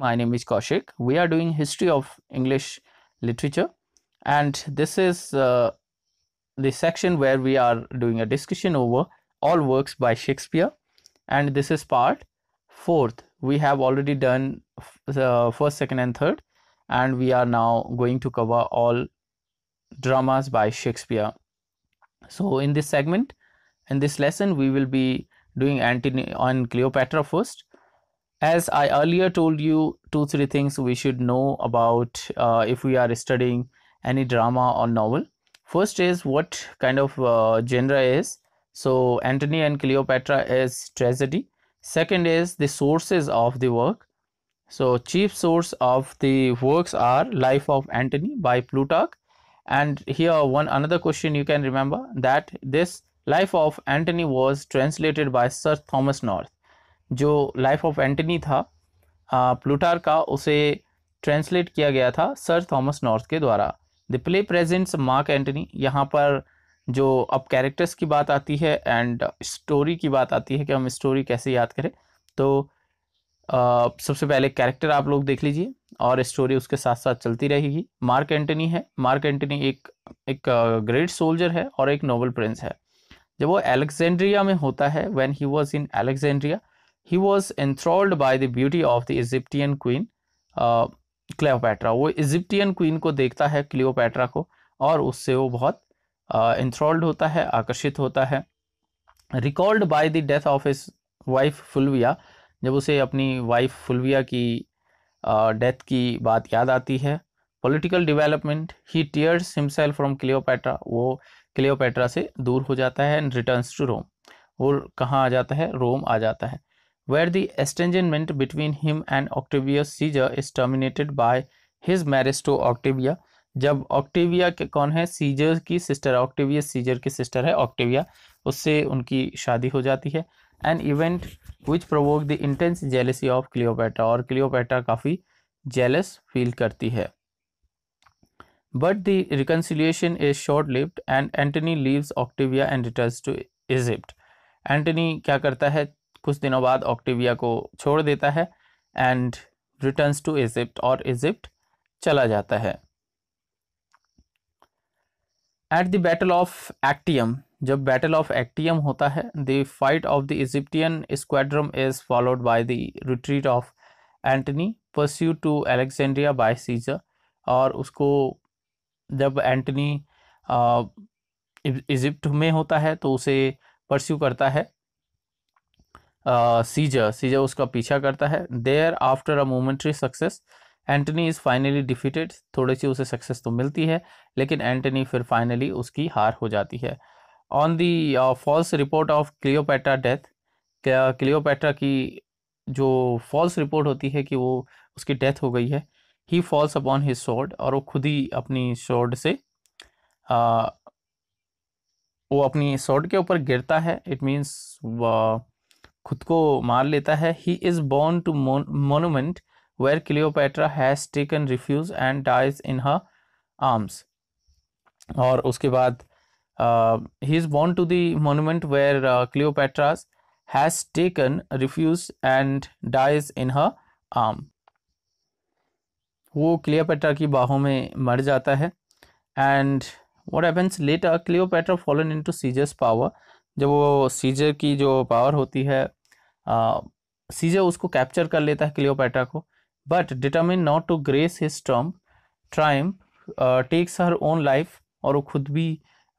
my name is Kaushik. We are doing history of English literature and this is uh, the section where we are doing a discussion over all works by Shakespeare and this is part fourth. We have already done the first, second and third and we are now going to cover all dramas by Shakespeare. So in this segment, in this lesson, we will be doing Antony and Cleopatra first as I earlier told you two three things we should know about uh, if we are studying any drama or novel first is what kind of uh, genre is so Antony and Cleopatra is tragedy second is the sources of the work so chief source of the works are life of Antony by Plutarch and here one another question you can remember that this life of Antony was translated by Sir Thomas North जो life of Antony था Plutarch का उसे translate किया गया था sir Thomas North के द्वारा the play presents Mark Antony यहाँ पर जो अब कैरेक्टर्स की बात आती है एंड स्टोरी की बात आती है कि हम स्टोरी कैसे याद करें तो आ, सबसे पहले कैरेक्टर आप लोग देख लीजिए और स्टोरी उसके साथ साथ चलती रहेगी मार्क एंटनी है मार्क एंटनी एक एक ग्रेट सोल्जर है और एक नोबल प्रिंस है जब वो अलेक्जेंड्रिया में होता है when he was in Alexandria he was enthralled by the beauty of the Egyptian queen Cleopatra वो इजिप्टियन क्वीन को देखता है क्लियोपैट्रा को और उससे वो बहुत इंथ्रोल्ड uh, होता है आकर्षित होता है recalled by the death of his wife Fulvia जब उसे अपनी वाइफ फुलविया की डेथ uh, की बात याद आती है political development he tears himself from Cleopatra वो क्लियोपैट्रा से दूर हो जाता है एंड रिटर्न्स टू रोम वो कहाँ आ जाता है रोम आ जाता है where the estrangement between him and Octavius Caesar is terminated by his marriage to Octavia जब ऑक्टेविया के कौन है सीजर की सिस्टर ऑक्टेविया सीजर की सिस्टर है ऑक्टेविया उससे उनकी शादी हो जाती है an event which provoke the intense jealousy of Cleopatra और क्लियोपेट्रा काफ़ी जेलस फील करती है but the reconciliation is short lived and Antony leaves Octavia and return to Egypt Antony क्या करता है कुछ दिनों बाद ऑक्टिविया को छोड़ देता है एंड रिटर्न्स टू इजिप्ट और इजिप्ट चला जाता है at the battle of Actium जब बैटल ऑफ एक्टियम होता है the fight of the Egyptian squadron is followed by the retreat of Antony pursued to Alexandria by Caesar और उसको जब एंटनी इजिप्ट में होता है तो उसे परस्यू करता है सीजर सीजर उसका पीछा करता है thereafter a momentary success Antony is finally defeated थोड़ी सी उसे सक्सेस तो मिलती है लेकिन एंटनी फिर फाइनली उसकी हार हो जाती है on the false report of Cleopatra death Cleopatra की जो फॉल्स रिपोर्ट होती है कि वो उसकी डेथ हो गई है he falls upon his sword और वो खुद ही अपनी शॉर्ड से आ, वो अपनी शॉर्ड के ऊपर गिरता है इट मीन्स खुद को मार लेता है he is borne to monument where Cleopatra has taken refuge and dies in her arms और उसके बाद he is borne to the monument where Cleopatra's has taken refuge and dies in her arm वो Cleopatra की बाहों में मर जाता है एंड what happens later cleopatra fallen into Caesar's power जब वो सीजर की जो पावर होती है आ, सीजर उसको कैप्चर कर लेता है क्लियोपेट्रा को but determine not to grace his triumph triumph takes her own life और वो खुद भी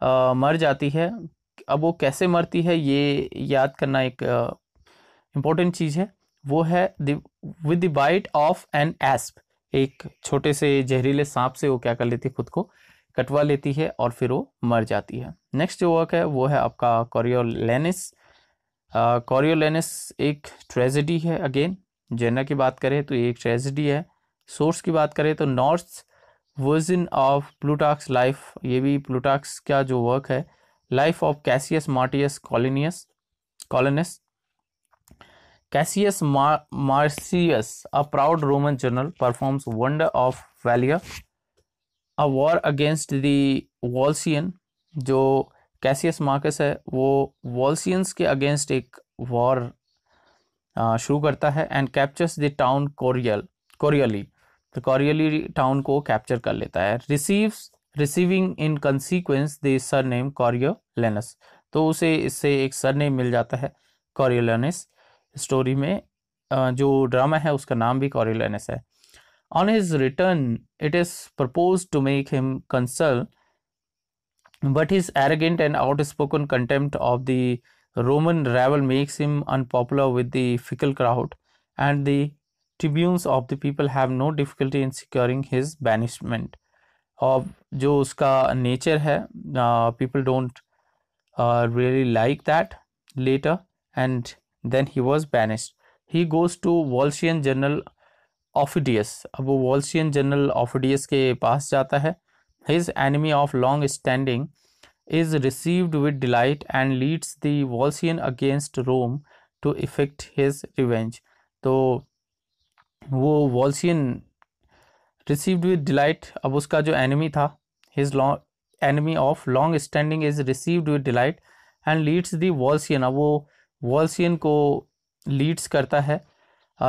आ, मर जाती है अब वो कैसे मरती है ये याद करना एक इम्पोर्टेंट चीज़ है वो है with the bite of an asp एक छोटे से जहरीले सांप से वो क्या कर लेती है खुद को कटवा लेती है और फिर वो मर जाती है नेक्स्ट जो वर्क है वो है आपका कॉरियोलेनिस कॉरियोलेनिस एक ट्रेजिडी है अगेन जेना की बात करें तो ये एक ट्रेजिडी है सोर्स की बात करें तो North version of Plutarch's life ये भी प्लूटाक्स का जो वर्क है life of Caius Marcius Coriolanus Coriolanus Caius Marcius a proud Roman general performs wonder of valour a war against the Volscian जो कैसियस मार्कस है वो वॉल्सियंस के अगेंस्ट एक वॉर शुरू करता है and captures the town Corioli Corioli तो Corioli town को कैप्चर कर लेता है receives receiving in consequence the surname Coriolanus तो उसे इससे एक सर नेम मिल जाता है कॉरियोलेनस स्टोरी में जो ड्रामा है उसका नाम भी कॉरियोलेनस है On his return, it is proposed to make him consul, but his arrogant and outspoken contempt of the Roman rabble makes him unpopular with the fickle crowd, and the tribunes of the people have no difficulty in securing his banishment. Of जो उसका nature है uh, don't uh, really like that later, and then he was banished. He goes to वॉल्शियन general. ऑफिडियस अब वो वॉल्सियन general ऑफिडियस के पास जाता है his enemy of long standing is received with delight and leads the Volscian against Rome to effect his revenge तो वो वॉल्सियन received with delight अब उसका जो एनिमी था his long enemy of long standing is received with delight and leads the Volscian अब वो वॉल्सियन को Leeds करता है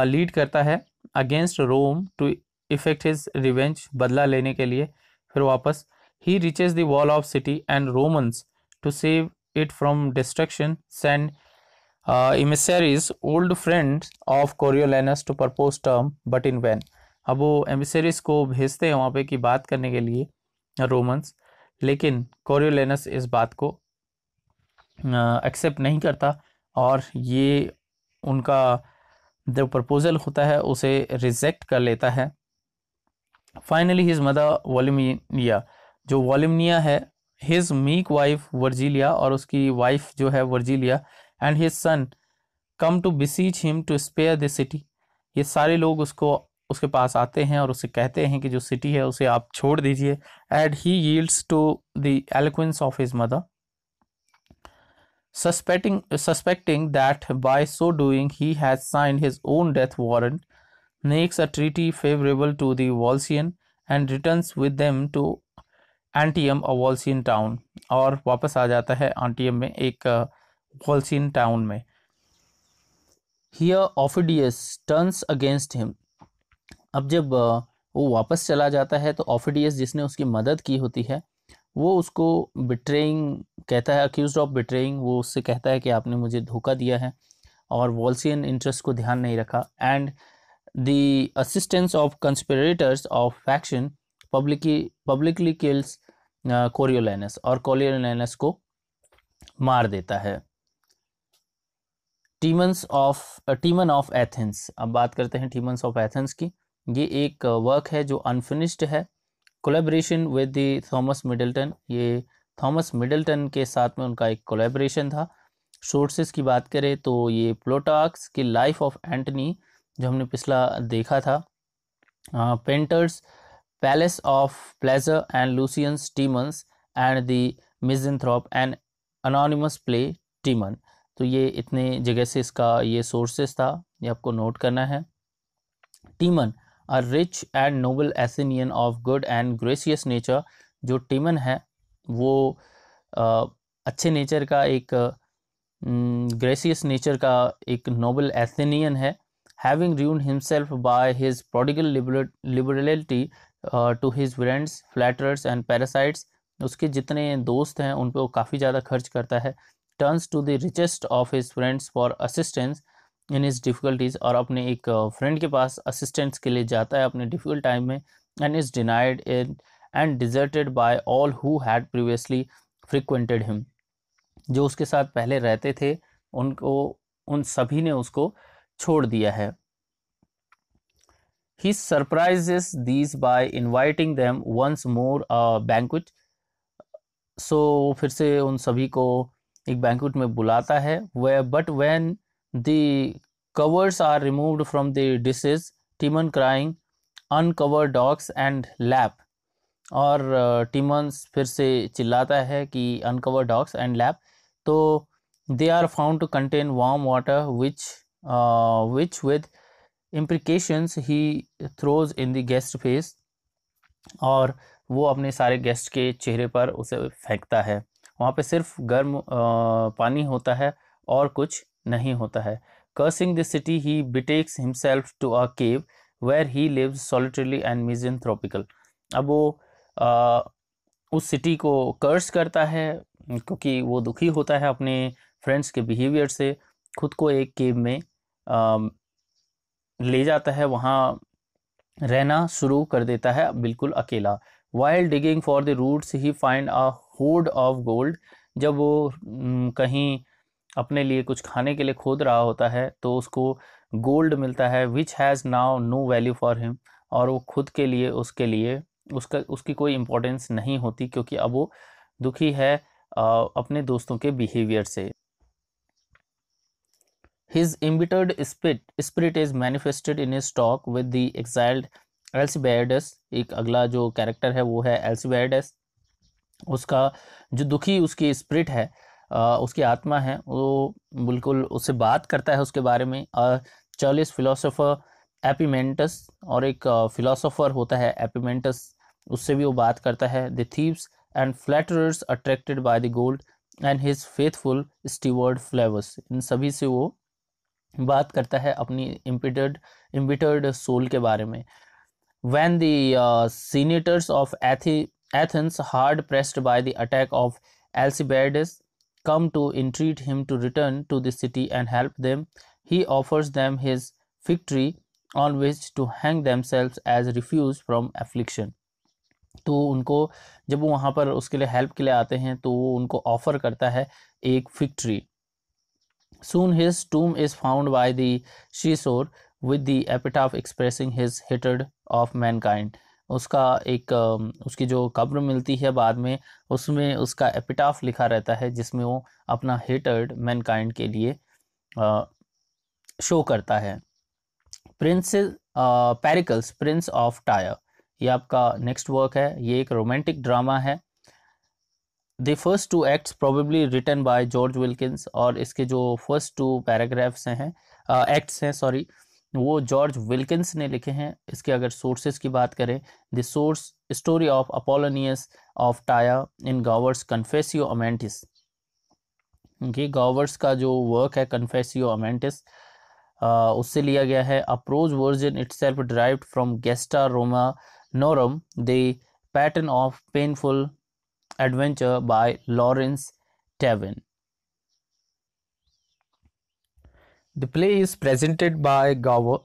लीड करता है against Rome to effect his revenge बदला लेने के लिए फिर वापस he reaches the wall of city and Romans to save it from destruction send emissaries old friend of Coriolanus to purpose term but in vain अब वो emissaries को भेजते हैं वहाँ पे कि बात करने के लिए रोमन्स लेकिन कोरियोलेनस इस बात को एक्सेप्ट uh, नहीं करता और ये उनका जो प्रपोज़ल होता है उसे रिजेक्ट कर लेता है फाइनली हिज मदर वॉलमिया जो वॉलमिया है हिज मीक वाइफ वर्जीलिया और उसकी वाइफ जो है Virgilia and his son come to beseech him to spare the city ये सारे लोग उसको उसके पास आते हैं और उसे कहते हैं कि जो सिटी है उसे आप छोड़ दीजिए and he yields to the eloquence of his mother suspecting, suspecting that by so doing he has signed his own death warrant, makes a treaty favorable to the Volscian and returns with them to Antium और Volscian town और वापस आ जाता है Antium में एक Volscian town में here Aufidius turns against him अब जब वो वापस चला जाता है तो ऑफिडियस जिसने उसकी मदद की होती है वो उसको बिट्रेइंग कहता है अक्यूज ऑफ बिट्रेइंग वो उससे कहता है कि आपने मुझे धोखा दिया है और वॉल्सियन इंटरेस्ट को ध्यान नहीं रखा and the assistance of conspirators of faction publicly publicly kills uh, और Coriolanus को मार देता है Timon's of Timon of Athens अब बात करते हैं टीमंस ऑफ एथेंस की ये एक वर्क uh, है जो अनफिनिश्ड है collaboration with the Thomas Middleton ये थॉमस मिडिल्टन के साथ में उनका एक कोलेब्रेशन था सोर्सेस की बात करें तो ये प्लोटॉक्स की लाइफ ऑफ एंटनी जो हमने पिछला देखा था Painter's Palace of Pleasure and Lucian's Timon's and the misanthrope and anonymous play Timon तो ये इतने जगह से इसका ये सोर्सेस था ये आपको नोट करना है Timon a rich and noble Athenian of good and gracious nature जो टीमन है वो आ, अच्छे नेचर का एक ग्रेसियस नेचर का एक नोबल एथेनियन है having ruined himself by his prodigal liberality to his friends flatterers and parasites उसके जितने दोस्त हैं उन पर वो काफ़ी ज़्यादा खर्च करता है turns to the richest of his friends for assistance in his difficulties और अपने एक फ्रेंड के पास असिस्टेंट्स के लिए जाता है अपने डिफ़िकल्ट टाइम में and is denied and deserted by all who had previously frequented him जो उसके साथ पहले रहते थे उनको उन सभी ने उसको छोड़ दिया है he surprise these by inviting them once more a so फिर से उन सभी को एक बैंकुट में बुलाता है वे but when The covers are removed from the dishes, Timon crying, uncover dogs and lap. और टिमन्स uh, फिर से चिल्लाता है कि अनकवर डॉग्स एंड लैप तो they are found to contain warm water which which with imprecations he throws in the guest face और वो अपने सारे गेस्ट के चेहरे पर उसे फेंकता है वहाँ पे सिर्फ गर्म uh, पानी होता है और कुछ नहीं होता है cursing the city he betakes himself to a cave where he lives solitarily and misanthropical अब वो आ, उस सिटी को कर्स करता है क्योंकि वो दुखी होता है अपने फ्रेंड्स के बिहेवियर से खुद को एक केव में आ, ले जाता है वहाँ रहना शुरू कर देता है बिल्कुल अकेला wild digging for the roots he find a hoard of gold जब वो कहीं अपने लिए कुछ खाने के लिए खोद रहा होता है तो उसको गोल्ड मिलता है which has now no value for him और वो खुद के लिए उसके लिए उसका उसकी कोई इम्पोर्टेंस नहीं होती क्योंकि अब वो दुखी है अपने दोस्तों के बिहेवियर से his embittered spit spirit is manifested in his talk with the exiled Alcibiades एक अगला जो कैरेक्टर है वो है एल्सबेडस उसका जो दुखी उसकी स्पिरिट है उसकी आत्मा है वो बिल्कुल उससे बात करता है उसके बारे में चालीस फिलोसोफर एपीमेंटस और एक फिलोसोफर होता है एपीमेंटस उससे भी वो बात करता है the thieves and flatterers attracted by the gold and his faithful steward Flavius इन सभी से वो बात करता है अपनी इम्पिटर्ड इम्बिटर्ड सोल के बारे में वैन दिनेटर्स ऑफ एथी Athens hard pressed by the attack of Alcibiades come to entreat him to return to the city and help them, he offers them his fig tree on which to hang themselves as refuge from affliction. तो उनको जब वो वहाँ पर उसके लिए help के लिए आते हैं तो वो उनको ऑफर करता है एक fig tree soon soon his tomb is found by the with with epitaph expressing his hatred of of kind उसका एक उसकी जो कब्र मिलती है बाद में उसमें उसका एपिटाफ लिखा रहता है जिसमें वो अपना हेटर्ड मैनकाइंड के लिए शो करता है Prince Pericles Prince of Tyre ये आपका नेक्स्ट वर्क है ये एक रोमांटिक ड्रामा है the first two acts probably written by George Wilkins और इसके जो फर्स्ट टू पैराग्राफ्स हैं एक्ट्स हैं सॉरी uh, वो जॉर्ज विल्किंस ने लिखे हैं इसके अगर सोर्सेज की बात करें the source story of Apollonius of Tyre in Gower's Confessio Amantis ये गावर्स का जो वर्क है कन्फेसियो अमेंटिस उससे लिया गया है a prose version itself derived from Gesta Romanorum the pattern of painful adventure by Lawrence Twine The play is presented by Gower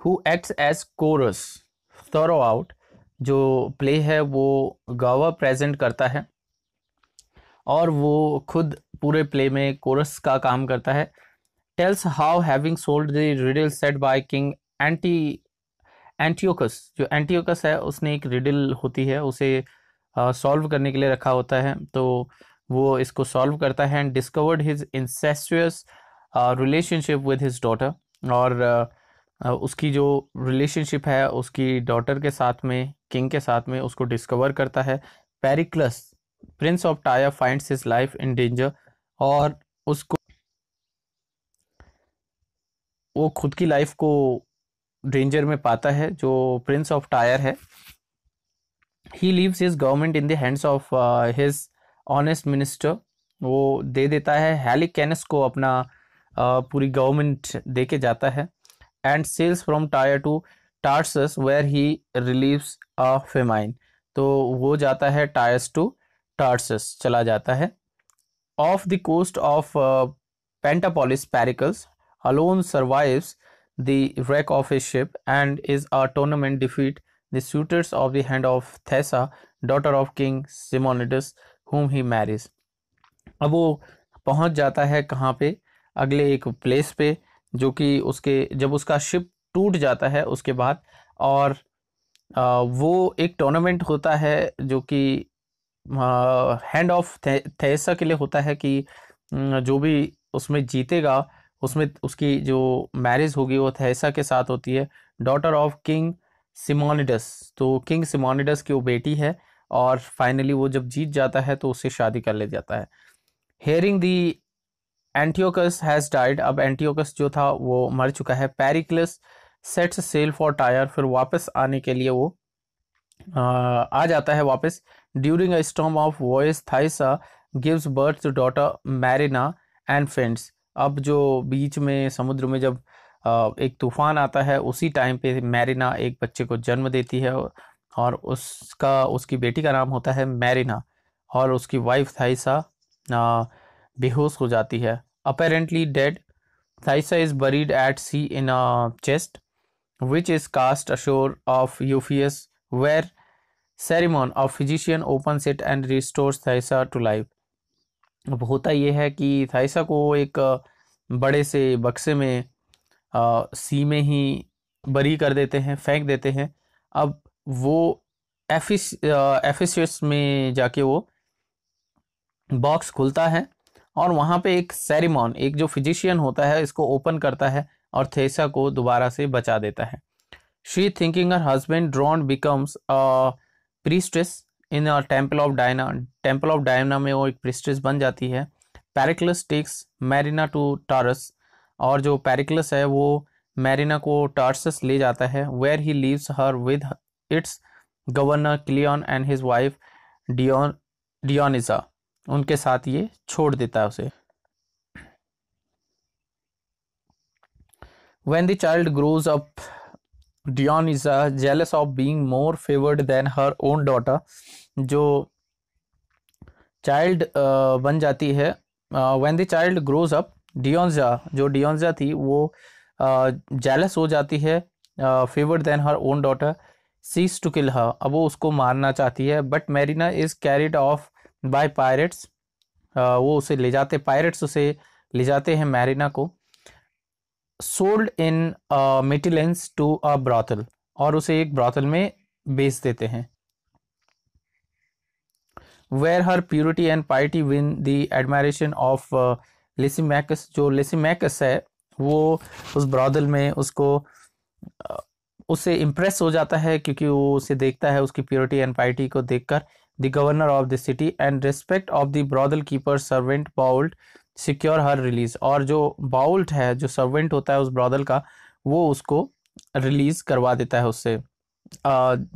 who acts as chorus throughout जो play है वो Gower present करता है और वो खुद पूरे play में chorus का काम करता है Tells how having solved the riddle set by King Anti Antiochus, जो Antiochus है उसने एक riddle होती है उसे सॉल्व uh, करने के लिए रखा होता है तो वो इसको सॉल्व करता है and discovered his incestuous relationship with his daughter और उसकी जो रिलेशनशिप है उसकी डॉटर के साथ में किंग के साथ में उसको डिस्कवर करता है Pericles Prince of Tyre finds his life in danger और उसको वो खुद की लाइफ को डेंजर में पाता है जो प्रिंस ऑफ टायर है he leaves his government in the hands of his honest minister वो दे देता है हेलिक कैनस को अपना पूरी गवर्नमेंट दे के जाता है and sails from Tyre to Tarsus where he relieves a famine तो वो जाता है टायर्स टू टार्सस चला जाता है off the coast of Pentapolis Pericles alone survives the wreck of a ship and is a tournament defeat the suitors of the hand of Thaisa daughter of King Simonides whom he marriage अब वो पहुंच जाता है कहाँ पे अगले एक place पे जो कि उसके जब उसका शिप टूट जाता है उसके बाद और वो एक टूर्नामेंट होता है जो कि हैंड ऑफ थेसा के लिए होता है कि जो भी उसमें जीतेगा उसमें उसकी जो मैरिज होगी वो थेसा के साथ होती है डॉटर ऑफ किंग सिमोनिडस तो किंग सिमोनिडस की वो बेटी है और फाइनली वो जब जीत जाता है तो उससे शादी कर ले जाता है hearing the Antiochus has died अब एंटीओकस जो था वो मर चुका है Pericles sets sail for Tyre फिर वापस आने के लिए वो आ, जाता है वापस during a storm of voyage Thaisa gives birth to daughter Marina and faints अब जो बीच में समुद्र में जब एक तूफान आता है उसी टाइम पे मैरिना एक बच्चे को जन्म देती है और उसका उसकी बेटी का नाम होता है मैरिना और उसकी वाइफ थाइसा बेहोश हो जाती है apparently dead Thaisa is buried at sea in a chest which is cast ashore of Ephesus where Cerimon of physician opens it and restore Thaisa to life अब होता यह है कि थाइसा को एक बड़े से बक्से में आ, सी में ही बरी कर देते हैं फेंक देते हैं अब वो एफिस एफिस में जाके वो बॉक्स खुलता है और वहाँ पे एक सेरिमॉन एक जो फिजिशियन होता है इसको ओपन करता है और थेसा को दोबारा से बचा देता है she thinking her husband drowned becomes priestess in temple of Diana temple of Diana में वो एक प्रीस्ट्रेस बन जाती है Pericles takes Marina to Tarsus और जो पैरिकलस है वो मैरिना को टारसस ले जाता है where he leaves her with its governor Cleon and his wife Dion Dionyza उनके साथ ये छोड़ देता है उसे when the child grows up Dion is jealous of being more favoured than her own daughter जो चाइल्ड uh, बन जाती है when the child grows up Dionyza जो डियोजा थी वो जेलस uh, हो जाती है favoured than her own daughter सीज टू किल हर अब वो उसको मारना चाहती है but Marina is carried off by pirates वो उसे ले जाते पायरेट्स उसे ले जाते हैं मैरिना को sold in Mytilene to a brothel और उसे एक ब्रॉथल में बेच देते हैं where her purity and piety win the admiration of Lysimachus जो लिसिमैकस है वो उस ब्रॉदल में उसको उससे इम्प्रेस हो जाता है क्योंकि वो उसे देखता है उसकी प्योरिटी एंड पाइटी को देखकर the governor of the city and respect of the brothel keeper servant Boult secure her release और जो बाउल्ट है जो सर्वेंट होता है उस ब्रॉदल का वो उसको रिलीज़ करवा देता है उससे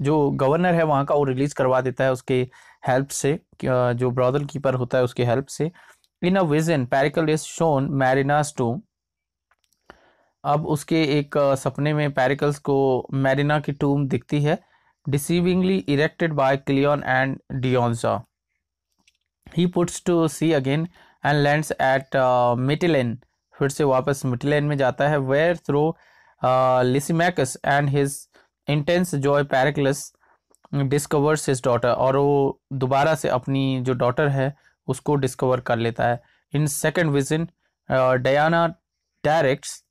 जो गवर्नर है वहाँ का वो रिलीज़ करवा देता है उसके हेल्प से जो ब्रॉदल कीपर होता है उसके हेल्प से in a vision Pericles is shown Marina's to अब उसके एक सपने में पैरिकल्स को मैरिना की टूम दिखती है deceivingly erected by Cleon and Dionza. He puts to sea again and lands at uh, Mytilene. फिर से वापस मिटिलेन में जाता है where through Lysimachus and his intense joy Pericles discovers his daughter और वो दोबारा से अपनी जो डॉटर है उसको डिस्कवर कर लेता है in second vision Diana directs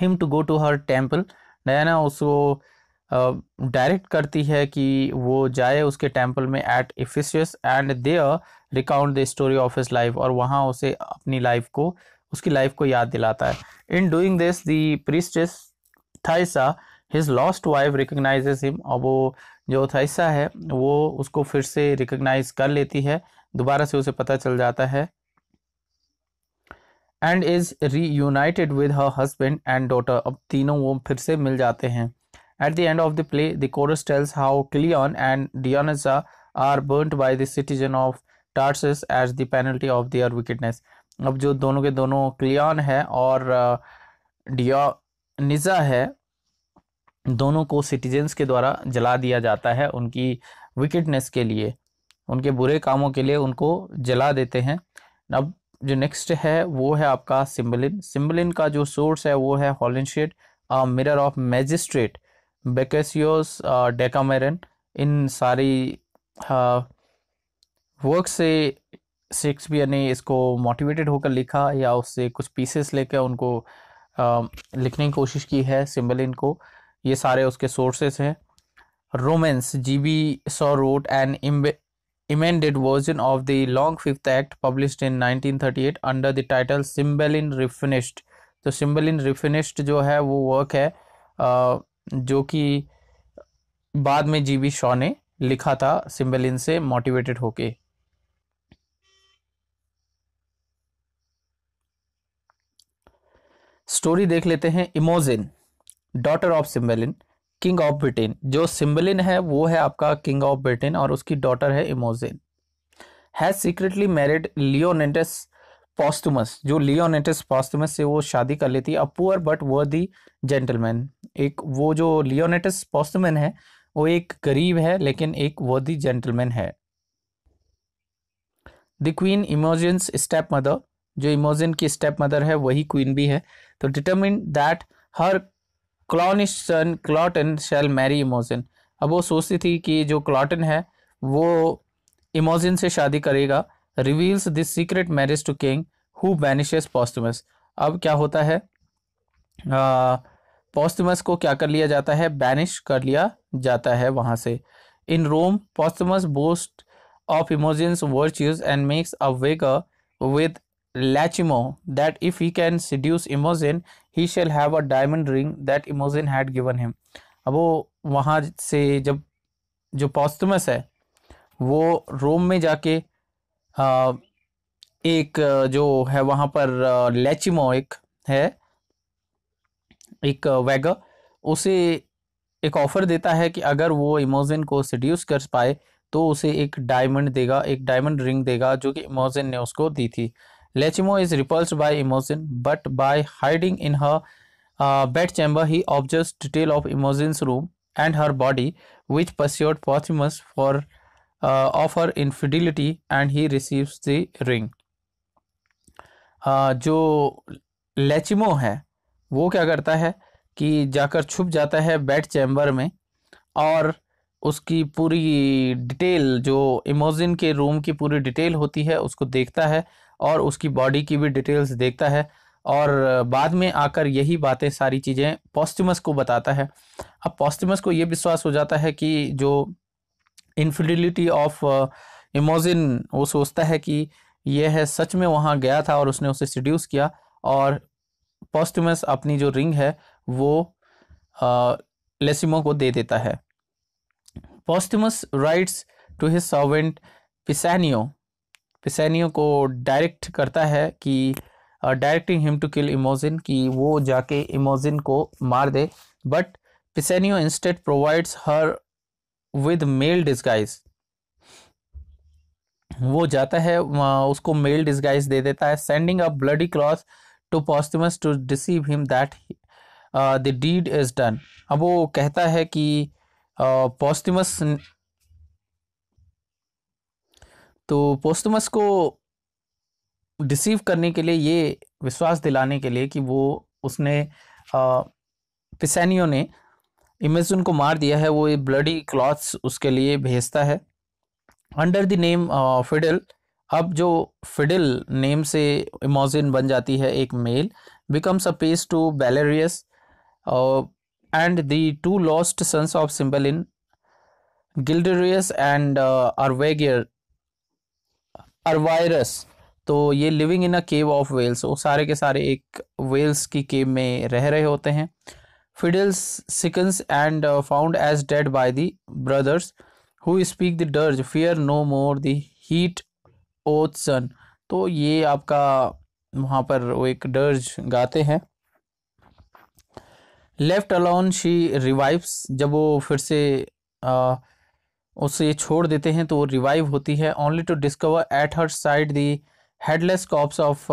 him to go to her temple Diana उसको uh, डायरेक्ट करती है कि वो जाए उसके टेम्पल में at Ephesus and they recount the story of his life और वहाँ उसे अपनी लाइफ को उसकी लाइफ को याद दिलाता है in doing this the priestess Thaisa his lost wife recognises him और वो जो थाइसा है वो उसको फिर से रिकग्नाइज कर लेती है दोबारा से उसे पता चल जाता है and is reunited with her husband and daughter अब तीनों वो फिर से मिल जाते हैं At the end of the play, the chorus tells how Cleon and Dionysa are burnt by the citizen of Tarsus as the penalty of their wickedness. अब जो दोनों के दोनों क्लियन है और डियोनिजा uh, है दोनों को सिटीजन्स के द्वारा जला दिया जाता है उनकी विकेटनेस के लिए उनके बुरे कामों के लिए उनको जला देते हैं अब जो नेक्स्ट है वो है आपका सिम्बलिन सिम्बलिन का जो सोर्स है वो है Holinshed Mirror of Magistrates Boccaccio's Decameron uh, इन सारी वर्क uh, से शेक्सपियर ने इसको मोटिवेटेड होकर लिखा या उससे कुछ पीसेस लेकर उनको uh, लिखने की कोशिश की है सिम्बलिन को ये सारे उसके सोर्सेस हैं romance G B Shaw wrote and emended version of the long fifth act published in 1938 the title Cymbeline in Refinished तो इन रिफिनिश्ड जो है वो वर्क है जो कि बाद में जीवी शॉ ने लिखा था सिंबलिन से मोटिवेटेड होके स्टोरी देख लेते हैं Imogen daughter of Cymbeline King of Britain जो सिंबलिन है वो है आपका किंग ऑफ ब्रिटेन और उसकी डॉटर है Imogen has secretly married Leonatus Posthumus जो लियोनेटस पॉस्टमस से वो शादी कर लेती है a poor but worthy gentleman एक वो जो लियोनेटस पॉस्टमैन है वो एक गरीब है लेकिन एक वर्दी जेंटलमैन है the queen Imogen's stepmother जो इमोजन की स्टेप मदर है वही क्वीन भी है तो determine that her clownish son Cloten shall marry Imogen अब वो सोचती थी कि जो क्लॉटन है वो इमोजन से शादी करेगा reveals this secret marriage to king who banishes Posthumus अब क्या होता है आ, पॉस्थमस को क्या कर लिया जाता है बैनिश कर लिया जाता है वहां से in Rome Posthumus boast of Imogen's virtues and makes a wager with Iachimo that if he can seduce Imogen, he shall have a diamond ring that Imogen had given him अब वो वहाँ से जब जो पॉस्टमस है वो रोम में जाके आ, हाँ, एक जो है वहाँ पर लैचिमो हाँ, एक है एक वैगा उसे एक ऑफ़र देता है कि अगर वो इमोजिन को सड्यूस कर पाए तो उसे एक डायमंड देगा एक डायमंड रिंग देगा जो कि इमोजिन ने उसको दी थी Iachimo is repulsed by Imogen but by hiding in her bed chamber he observe detail of Imogen's room and her body which persuades Posthumus for of her fidelity and he receives the ring जो Iachimo है वो क्या करता है कि जाकर छुप जाता है बेड चैम्बर में और उसकी पूरी डिटेल जो इमोजिन के रूम की पूरी डिटेल होती है उसको देखता है और उसकी बॉडी की भी डिटेल्स देखता है और बाद में आकर यही बातें सारी चीज़ें पॉस्टिमस को बताता है अब पॉस्टिमस को ये विश्वास हो जाता है कि जो इनफिडिलिटी ऑफ uh, इमोजिन वो सोचता है कि यह है सच में वहाँ गया था और उसने उसे सड्यूस किया और पॉस्टमस अपनी जो रिंग है वो लेसिमो को दे देता है Posthumus writes to his servant Pisanio Pisanio को डायरेक्ट करता है कि directing him to kill Imogen कि वो जाके इमोजिन को मार दे but Pisanio instead provides her with male disguise वो जाता है उसको मेल डिस्गाइज दे देता है sending a bloody cross to Posthumus to deceive him that the deed is done अब वो कहता है कि पॉस्टिमस uh, तो पोस्टमस को डिसीव करने के लिए ये विश्वास दिलाने के लिए कि वो उसने आ, uh, पिसैनियो ने इमेजुन को मार दिया है वो ये ब्लडी क्लॉथ्स उसके लिए भेजता है अंडर द नेम फिडल अब जो फिडिल नेम से इमोजिन बन जाती है एक male becomes a page to Belarius and the two lost sons of Cymbeline in Guiderius and Arviragus Arviragus तो ये living in a cave of Wales वो सारे के सारे एक वेल्स की केव में रह रहे होते हैं Fidele sickens and found as dead by the brothers who speak the dirge fear no more the heat o' the sun तो ये आपका वहाँ पर वो एक डर्ज गाते हैं लेफ्ट अलोन शी रिवाइव्स जब वो फिर से आ, उसे छोड़ देते हैं तो वो रिवाइव होती है only to discover at her side the headless corpse of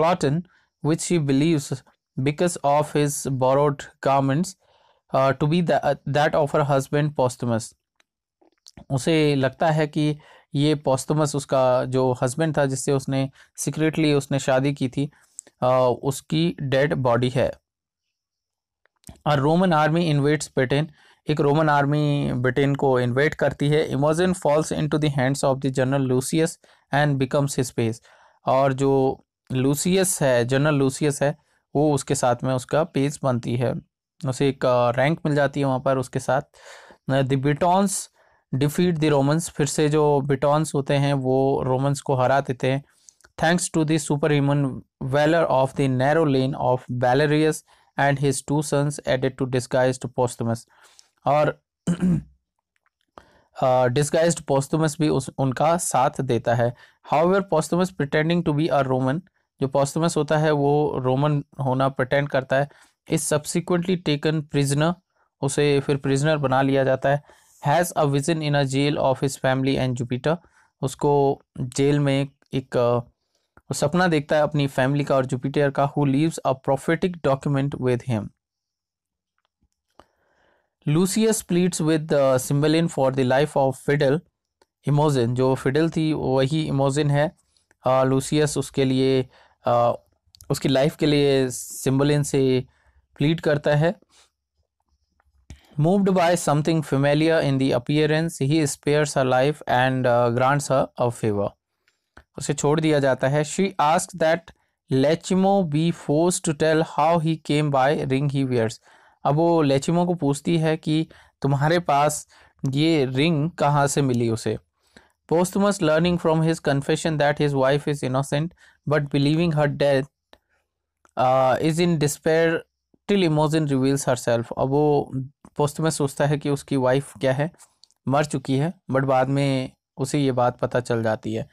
Cloten which she believes because of his borrowed garments to be that of her husband Posthumus उसे लगता है कि uh, ये पोस्तमस उसका जो हस्बैंड था जिससे उसने सीक्रेटली उसने शादी की थी आ, उसकी डेड बॉडी है और रोमन आर्मी इन्वेट्स ब्रिटेन एक रोमन आर्मी ब्रिटेन को इन्वेट करती है Imogen falls into hands of the general Lucius and becomes his page और जो लूसियस है जनरल लूसियस है वो उसके साथ में उसका पेज बनती है उसे एक रैंक मिल जाती है वहाँ पर उसके साथ the Britons defeat the Romans फिर से जो बिटॉन्स होते हैं वो रोमन्स को हरा देते हैं thanks to the superhuman valour of the narrow lane of Belarius and his two sons aided to disguise Posthumus और डिस्गाइज uh, पोस्तमस भी उस उनका साथ देता है however Posthumus pretending to be a Roman जो पोस्तमस होता है वो रोमन होना प्रटेंड करता है इज सब्सिक्वेंटली टेकन प्रिजनर उसे फिर प्रिजनर बना लिया जाता है has a vision in a jail of his family and Jupiter उसको जेल में एक वो सपना देखता है अपनी फैमिली का और जुपिटर का who leaves a prophetic document with him Lucius pleads with Cymbeline for the life of Fidele Imogen जो फिडल थी वही इमोजिन है लूसियस उसके लिए उसकी लाइफ के लिए सिम्बलिन से प्लीट करता है Moved by something familiar in the appearance, he spares her life and uh, grants her a favor. उसे छोड़ दिया जाता है she ask that Iachimo be force to tell how he came by ring he wears अब वो लेचिमो को पूछती है कि तुम्हारे पास ये रिंग कहाँ से मिली उसे Posthumus learning from his confession that his wife is innocent but believing her death is in despair till Imogen reveals herself अब वो पोस्ट में सोचता है कि उसकी वाइफ क्या है मर चुकी है बट बाद में उसे ये बात पता चल जाती है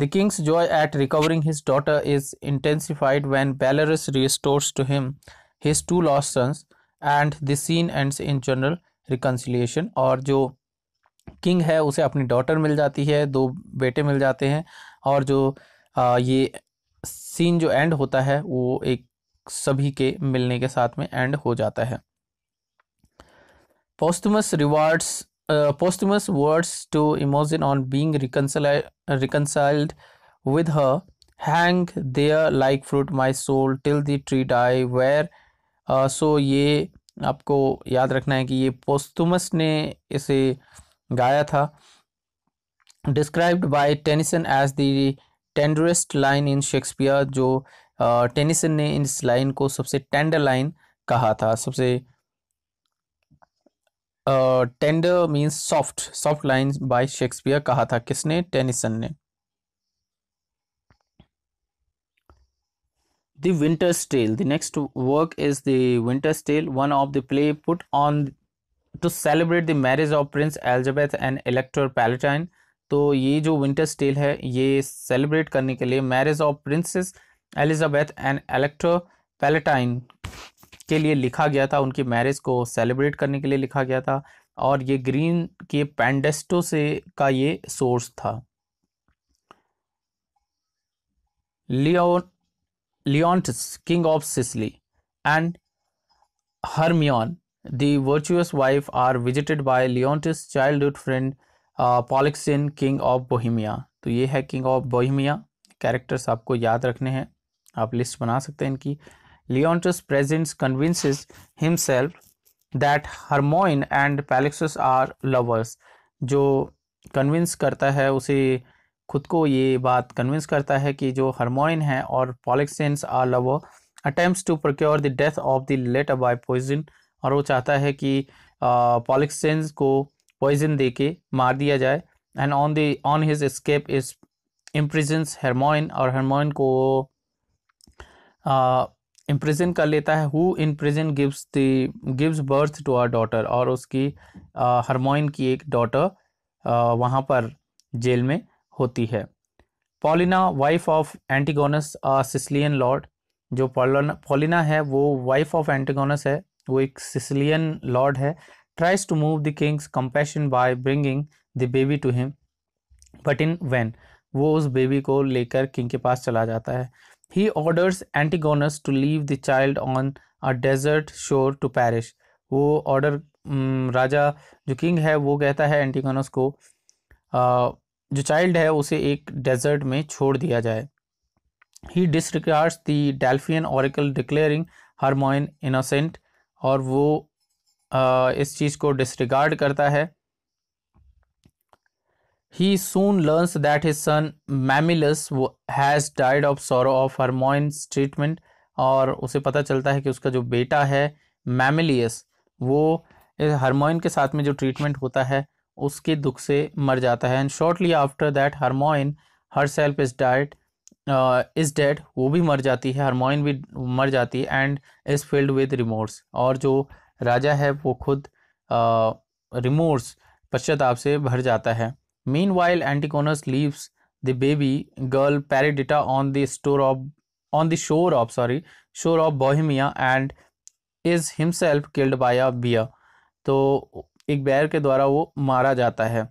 the king's joy at recovering his daughter is intensified when Belarius restores to him his two lost sons and the scene ends in general reconciliation और जो किंग है उसे अपनी डॉटर मिल जाती है दो बेटे मिल जाते हैं और जो आ, ये सीन जो एंड होता है वो एक सभी के मिलने के साथ में एंड हो जाता है Posthumous rewards, uh, posthumous words to Imogen on being reconciled, reconciled with her hang there like fruit my soul till the tree die where uh, so ye आपको याद रखना है कि ये पोस्तुमस ने इसे गाया था described by Tennyson as the tenderest line in Shakespeare जो टेनिसन ने इस लाइन को सबसे टेंडर लाइन कहा था सबसे tender means soft soft lines by Shakespeare कहा था किसने टेनिसन ने the Winter's Tale the next work is the Winter's Tale one of the play put on to celebrate the marriage of prince Elizabeth and elector Palatine तो ये जो winter stele है ये celebrate करने के लिए marriage of princess Elizabeth and elector Palatine के लिए लिखा गया था उनकी मैरिज को सेलिब्रेट करने के लिए लिखा गया था और ये ग्रीन के पैंडेस्टो से का ये सोर्स था Leon Leontes king of Sicily and Hermione the virtuous wife are visited by Leontes' childhood friend Polixenes king of Bohemia तो ये है किंग ऑफ बोहिमिया कैरेक्टर्स आपको याद रखने हैं आप लिस्ट बना सकते हैं इनकी Leontus presents convinces himself that Hermione and Palixus are lovers जो कन्विंस करता है उसे खुद को ये बात कन्विंस करता है कि जो हरमोइन है और Polixenes are lover attempts to procure the death of the latter by poison और वो चाहता है कि पॉलिक्सेंस को पॉइजन दे के मार दिया जाए and on the on his escape is imprisons Hermione और हरमोइन को इम्प्रिजन कर लेता है who imprison gives the gives birth to her daughter और उसकी हरमोइन की एक डॉटर वहाँ पर जेल में होती है Paulina wife of Antigonus Sicilian lord जो पॉलिना है वो वाइफ ऑफ एंटीगोनस है वो एक सिसलियन लॉर्ड है tries to move the king's compassion by bringing the baby to him but in vain वो उस बेबी को लेकर किंग के पास चला जाता है He orders Antigonus to leave the child on a desert shore to perish. वो ऑर्डर राजा जो किंग है वो कहता है एंटीगोनस को जो चाइल्ड है उसे एक डेजर्ट में छोड़ दिया जाए he disregards the Delphian oracle declaring Hermione innocent और वो इस चीज़ को डिसरिगार्ड करता है He soon learns that his son Mamilus has died of sorrow of Hermione's treatment और उसे पता चलता है कि उसका जो बेटा है मैमिलियस वो हरमोइन के साथ में जो ट्रीटमेंट होता है उसके दुख से मर जाता है and shortly after that Hermione herself is died is dead वो भी मर जाती है हरमोइन भी मर जाती है and is filled with remorse और जो राजा है वो खुद रिमोर्स uh, पश्चाताप से भर जाता है Meanwhile, Antigonus leaves the baby girl Peridita on the shore of on the shore of sorry shore of Bohemia and is himself killed by a bear. तो एक बैर के द्वारा वो मारा जाता है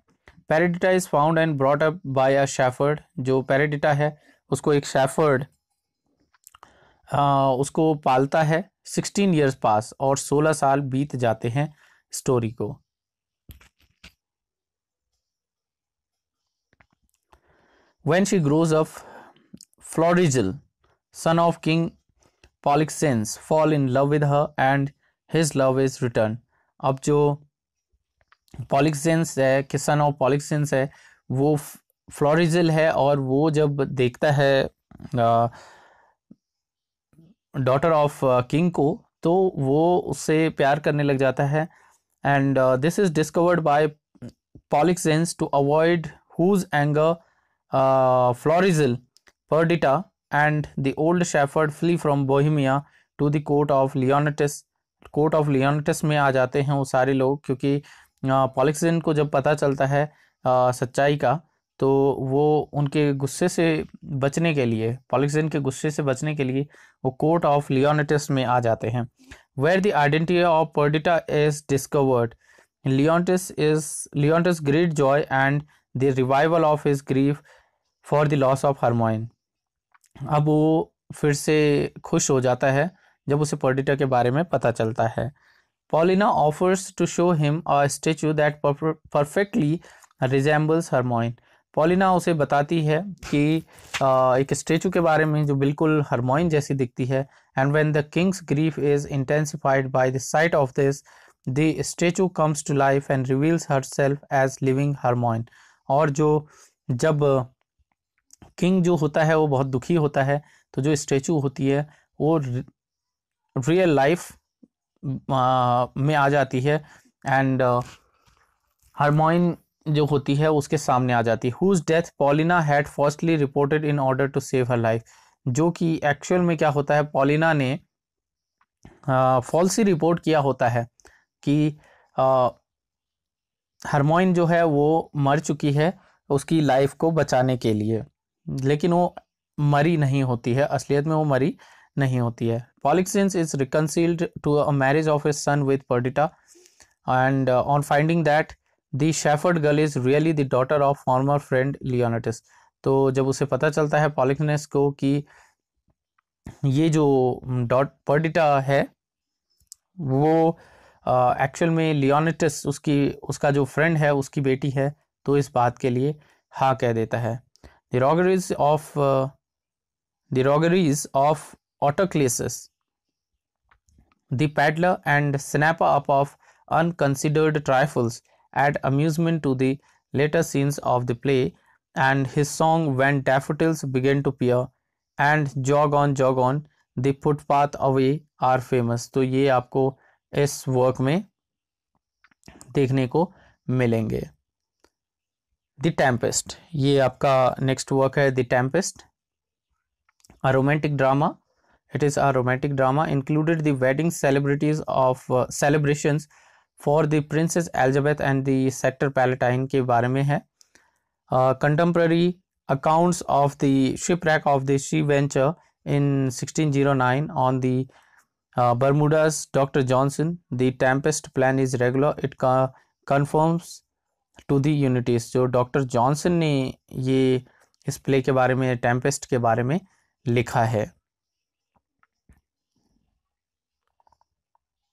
Perdita is found and brought up by a shepherd जो पेरेडिटा है उसको एक शेफर्ड उसको पालता है सिक्सटीन ईयर्स पास और सोलह साल बीत जाते हैं स्टोरी को When she grows up, Florigel, son of King Polixenes, fall in love with her and his love is returned. अब जो पॉलिक्सेंस है कि सन ऑफ पॉलिक्सेंस है वो फ्लोरिजल है और वो जब देखता है डॉटर ऑफ किंग को तो वो उससे प्यार करने लग जाता है and this is discovered by Polixenes to avoid whose anger uh, Florizel, Perdita, and the old shepherd flee from Bohemia to the court of Leonidas. Court of Leontes में आ जाते हैं वो सारे लोग क्योंकि पॉलिक्सिन uh, को जब पता चलता है आ, uh, सच्चाई का तो वो उनके गुस्से से बचने के लिए पॉलिक्सिन के गुस्से से बचने के लिए वो कोर्ट ऑफ लियोनिटस में आ जाते हैं where the identity of Perdita is discovered Leontes is Leontes great joy and the revival of his grief for the loss of Hermione अब वो फिर से खुश हो जाता है जब उसे पर्डिटर के बारे में पता चलता है Paulina offers to show him a statue that perfectly resembles Hermione Paulina उसे बताती है कि एक स्टेचू के बारे में जो बिल्कुल हरमोइन जैसी दिखती है and when the king's grief is intensified by the sight of this the statue comes to life and reveals herself as living Hermione और जो जब किंग जो होता है वो बहुत दुखी होता है तो जो स्टेचू होती है वो रियल लाइफ में आ जाती है एंड हारमोइन जो होती है उसके सामने आ जाती है whose death Paulina had firstly reported in order to save her life जो कि एक्चुअल में क्या होता है पॉलिना ने फॉल्सी रिपोर्ट किया होता है कि हरमोइन जो है वो मर चुकी है उसकी लाइफ को बचाने के लिए लेकिन वो मरी नहीं होती है असलियत में वो मरी नहीं होती है Polixenes is reconciled to a marriage of a son with Perdita and on finding that the shepherd girl is really the daughter of former friend Leontes तो जब उसे पता चलता है पॉलिक्सेंस को कि ये जो डॉट पर्डिटा है वो एक्चुअल uh, में लियोनेटिस उसकी उसका जो फ्रेंड है उसकी बेटी है तो इस बात के लिए हाँ कह देता है the rogueries of uh, the rogueries of autoclases, the paddler and snapper up of unconsidered trifles add amusement to the later scenes of the play, and his song when daffodils begin to peer and jog on jog on the footpath away are famous. तो ये आपको इस work में देखने को मिलेंगे the Tempest ये आपका नेक्स्ट वर्क है the Tempest a romantic drama it is a romantic drama included the wedding celebrities of celebration for the princess Elizabeth and the elector Palatine के बारे में है contemporary accounts of the shipwreck of the Sea Venture in 1609 on the Bermudas doctor Johnson the Tempest plan is regular it conforms to the unities जो doctor Johnson ने ये इस play के बारे में टेम्पेस्ट के बारे में लिखा है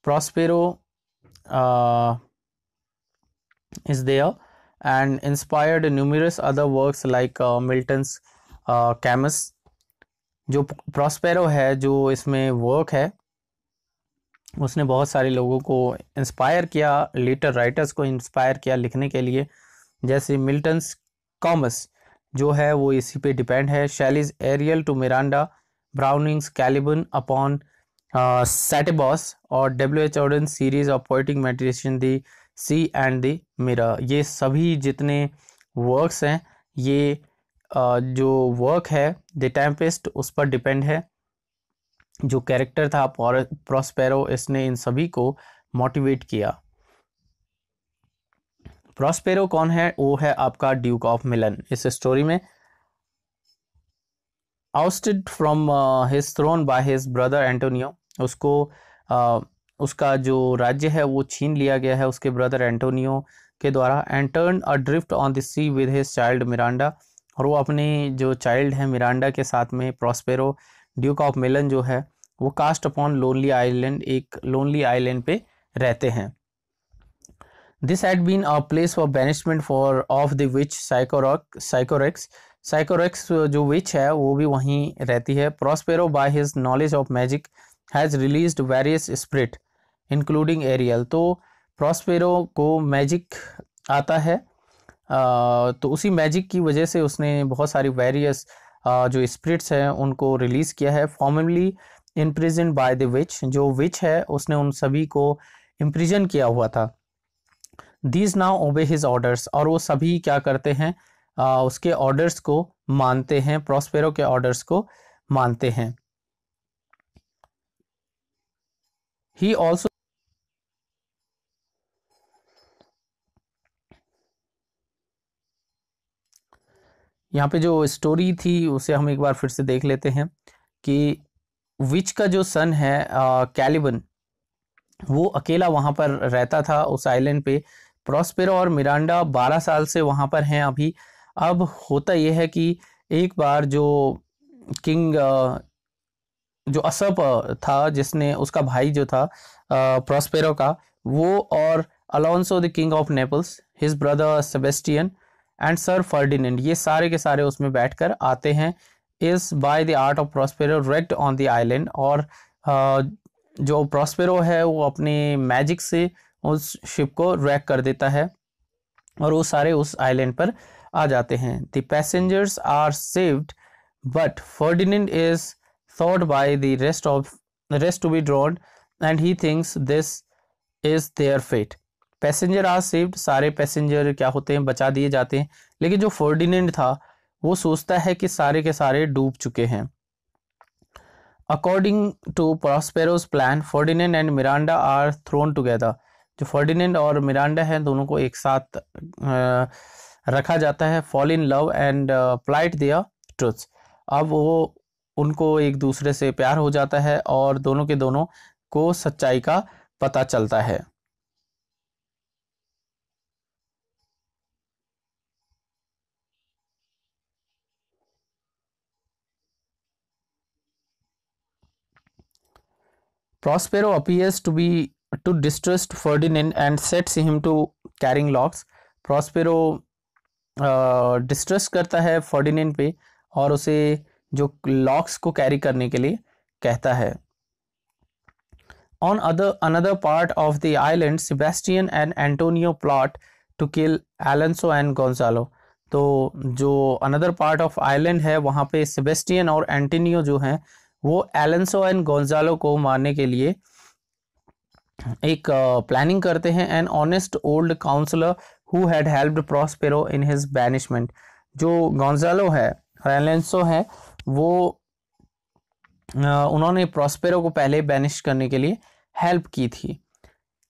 Prospero is there and inspired numerous other works like Milton Comus जो प्रॉस्पेरो है जो इसमें वर्क है उसने बहुत सारे लोगों को इंस्पायर किया लेटर राइटर्स को इंस्पायर किया लिखने के लिए जैसे मिल्टन कॉमस जो है वो इसी पे डिपेंड है Shelley's Ariel to Miranda Browning's Caliban upon Setebos और W H Auden series of poetic meditation the sea and the mirror ये सभी जितने वर्क्स हैं ये uh, जो वर्क है द टेम्पेस्ट उस पर डिपेंड है जो कैरेक्टर था प्रॉस्पेरो इसने इन सभी को मोटिवेट किया प्रॉस्पेरो कौन है वो है आपका ड्यूक ऑफ मिलन इस स्टोरी में ousted from his throne by his brother Antonio उसको uh, उसका जो राज्य है वो छीन लिया गया है उसके ब्रदर एंटोनियो के द्वारा and turned adrift on the sea with his child Miranda और वो अपने जो चाइल्ड है मिरांडा के साथ में Prospero uh, duke of Milan जो है वो कास्ट अपॉन लोनली आइलैंड एक लोनली आइलैंड पे रहते हैं this had been a place for banishment for of the witch Sycorax Sycorax Sycorax जो विच है वो भी वहीं रहती है Prospero by his knowledge of magic has release various spirit including Ariel तो प्रॉस्पेरो को मैजिक आता है आ, तो उसी मैजिक की वजह से उसने बहुत सारी वेरियस जो स्प्रिट्स हैं उनको रिलीज़ किया है formerly imprison by the witch जो विच है उसने उन सभी को इम्प्रिजन किया हुआ था these now obey his orders और वो सभी क्या करते हैं आ, उसके ऑर्डर्स को मानते हैं प्रॉस्पेरो के ऑर्डर्स को मानते हैं ही ऑल्सो यहाँ पे जो स्टोरी थी उसे हम एक बार फिर से देख लेते हैं कि विच का जो सन है कैलिबन वो अकेला वहाँ पर रहता था उस आइलैंड पे प्रॉस्पेरो और मिरांडा बारह साल से वहाँ पर हैं अभी अब होता यह है कि एक बार जो किंग जो असप था जिसने उसका भाई जो था प्रॉस्पेरो का वो और Alonso the king of Naples his brother Sebastian and sir Ferdinand ये सारे के सारे उसमें बैठकर आते हैं is by the art of Prospero wrecked on the island और जो प्रॉस्पेरो है वो अपने मैजिक से उस शिप को रैक कर देता है और वो सारे उस आइलैंड पर आ जाते हैं the passengers are saved but Ferdinand is thought by the rest of rest to be drowned and he thinks this is their fate passenger आज सेव्ड सारे पैसेंजर क्या होते हैं बचा दिए जाते हैं लेकिन जो फोर्डिनेंट था वो सोचता है कि सारे के सारे डूब चुके हैं according to Prospero's plan Ferdinand and Miranda are thrown together जो फोर्डिनेंट और मिरांडा हैं दोनों को एक साथ आ, रखा जाता है fall in love and plight दिया ट्रुथ अब वो उनको एक दूसरे से प्यार हो जाता है और दोनों के दोनों को सच्चाई का पता चलता है Prospero appears to be to distrust Ferdinand and sets him to carrying logs. Prospero distrust uh, करता है फर्डिनेंड पे और उसे जो लॉक्स को कैरी करने के लिए कहता है on other another part of the island Sebastian and Antonio plot to kill Alonso and Gonzalo तो जो अनदर पार्ट ऑफ आइलैंड है वहाँ पे सेबेस्टियन और एंटोनियो जो हैं वो एलेंसो एंड गोंजालो को मारने के लिए एक प्लानिंग करते हैं an honest old counsellor who had helped Prospero in his banishment जो गोंजालो है और एलेंसो है वो उन्होंने प्रॉस्पेरो को पहले बैनिश करने के लिए हेल्प की थी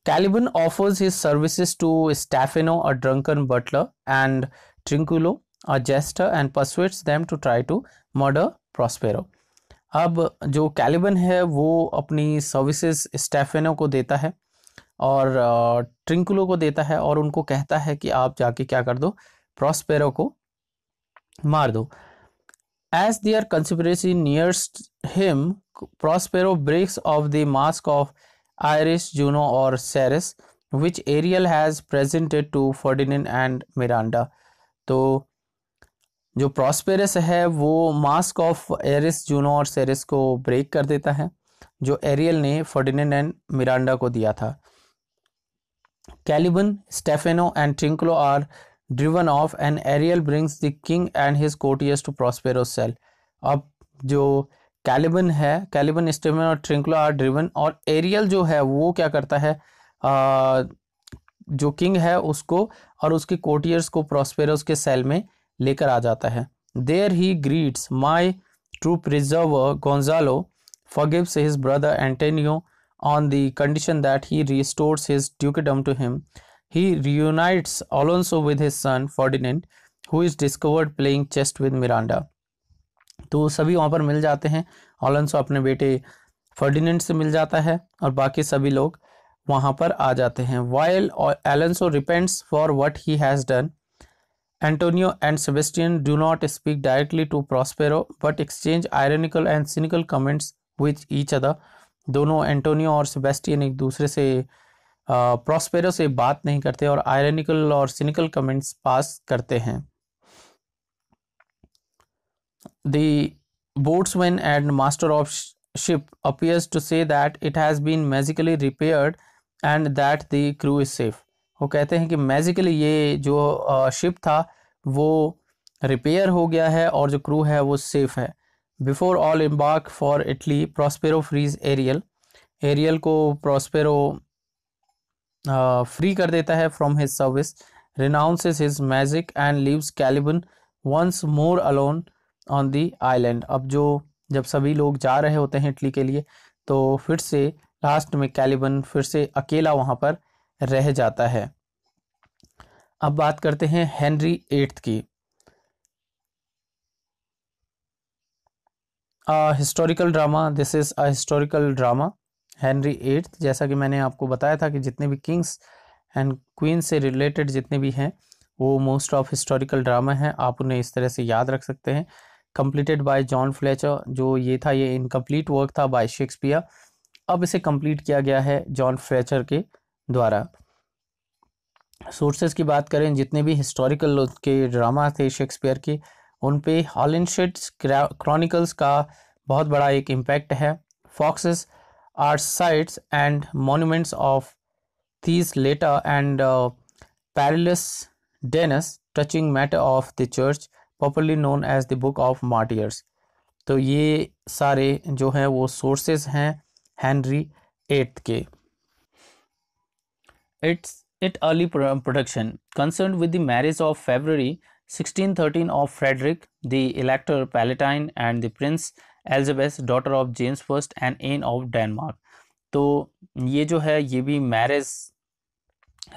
Caliban offers his services to Stephano a drunken butler and Trinculo a jester and persuades them to try to murder Prospero अब जो कैलिबन है वो अपनी सर्विसेज स्टेफेनो को देता है और ट्रिंकुलो को देता है और उनको कहता है कि आप जाके क्या कर दो प्रॉस्पेरो को मार दो as their conspiracy nearest him Prospero breaks off the masque of Iris Juno और Ceres which Ariel has presented to Ferdinand and Miranda तो जो प्रॉस्पेरस है वो मास्क ऑफ एरिस जूनो और सेरिस को ब्रेक कर देता है जो एरियल ने फर्डिनेंड एंड मिरांडा को दिया था Caliban Stephano and Trinculo are driven off and Ariel brings the king and his courtiers to Prospero cell अब जो कैलिबन है कैलिबन स्टेफेनो और ट्रिंकलो आर ड्रिवन और एरियल जो है वो क्या करता है आ, जो किंग है उसको और उसके कोटियर्स को प्रॉस्पेरोस के सेल में लेकर आ जाता है there he greets my true preserve Gonzalo forgives his brother Antonio on the condition that he restores his dukedom to him he reunites Alonso with his son Ferdinand who is discovered playing chess with Miranda तो सभी वहाँ पर मिल जाते हैं ऑलोंसो अपने बेटे Ferdinand से मिल जाता है और बाकी सभी लोग वहाँ पर आ जाते हैं while Alonso repents for what he has done Antonio and Sebastian do not speak directly to Prospero but exchange ironical and cynical comments with each other. दोनों एंटोनियो और सेबेस्टियन एक दूसरे Prospero प्रॉस्पेरो से बात नहीं करते ironical ironical cynical comments pass pass करते हैं the boatswain and master of ship appears to say that it has been magically repaired and that the crew is safe. वो कहते हैं कि मैजिकली ये जो शिप था वो रिपेयर हो गया है और जो क्रू है वो सेफ़ है before all embark for Italy Prospero frees Ariel Ariel को प्रॉस्पेरो फ्री कर देता है from his service renounces his magic and leaves Caliban once more alone on the island अब जो जब सभी लोग जा रहे होते हैं इटली के लिए तो फिर से लास्ट में कैलिबन फिर से अकेला वहाँ पर रह जाता है अब बात करते हैं हेनरी एट्थ की historical drama this is a historical drama Henry eighth जैसा कि मैंने आपको बताया था कि जितने भी किंग्स एंड क्वीन से रिलेटेड जितने भी हैं वो मोस्ट ऑफ हिस्टोरिकल ड्रामा हैं आप उन्हें इस तरह से याद रख सकते हैं कंप्लीटेड बाय जॉन फ्लेचर जो ये था ये इनकम्प्लीट वर्क था बाय शेक्सपियर अब इसे कंप्लीट किया गया है जॉन फ्लेचर के द्वारा सोर्सेज की बात करें जितने भी हिस्टोरिकल के ड्रामा थे शेक्सपियर के उन पे हॉलिनशेड्स क्रॉनिकल्स का बहुत बड़ा एक इम्पैक्ट है Foxe's are sites and monuments of these latter and uh, dangerous touching matter of the church popularly known as the book of martyrs तो ये सारे जो हैं वो सोर्सेज हैं हेनरी एट्थ के its it early um, production concerned with the marriage of February 1613 of Frederick, the Elector Palatine and the Prince Elizabeth daughter of James first and Anne of Denmark तो ये जो है ये भी marriage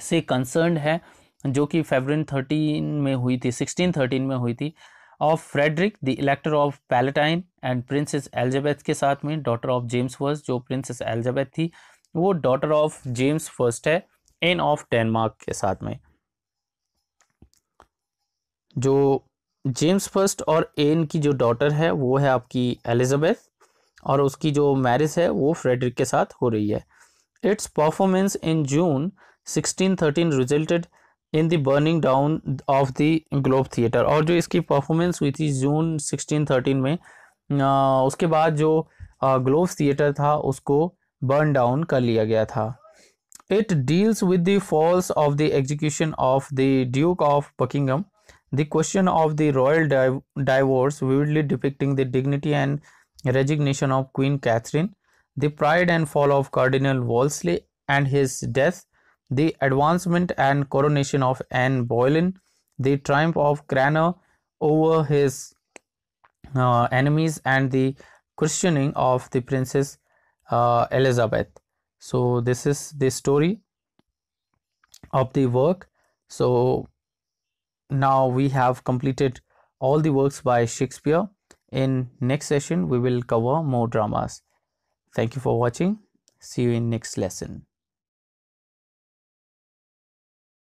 से concern है जो कि फेबर थर्टीन में हुई थी सिक्सटीन थर्टीन में हुई थी of Frederick the elector of Palatine and princess Elizabeth के साथ में डॉटर ऑफ जेम्स फर्स्ट जो प्रिंसेस एलिजाबेथ थी वो डॉटर ऑफ जेम्स फर्स्ट है एन ऑफ डेनमार्क के साथ में जो जेम्स फर्स्ट और एन की जो डॉटर है वो है आपकी एलिजाबेथ और उसकी जो मैरिज है वो फ्रेडरिक के साथ हो रही है its performance in June 1613 resulted in the burning down of the Globe theatre और जो इसकी परफॉर्मेंस हुई थी जून 1613 में आ, उसके बाद जो ग्लोब थिएटर था उसको बर्न डाउन कर लिया गया था It deals with the falls of the execution of the Duke of Buckingham, the question of the royal div divorce, vividly depicting the dignity and resignation of Queen Catherine, the pride and fall of Cardinal Wolsey and his death, the advancement and coronation of Anne Boleyn, the triumph of Cranmer over his uh, enemies, and the christening of the Princess uh, Elizabeth so this is the story of the work so now we have completed all the works by shakespeare in next session we will cover more dramas thank you for watching see you in next lesson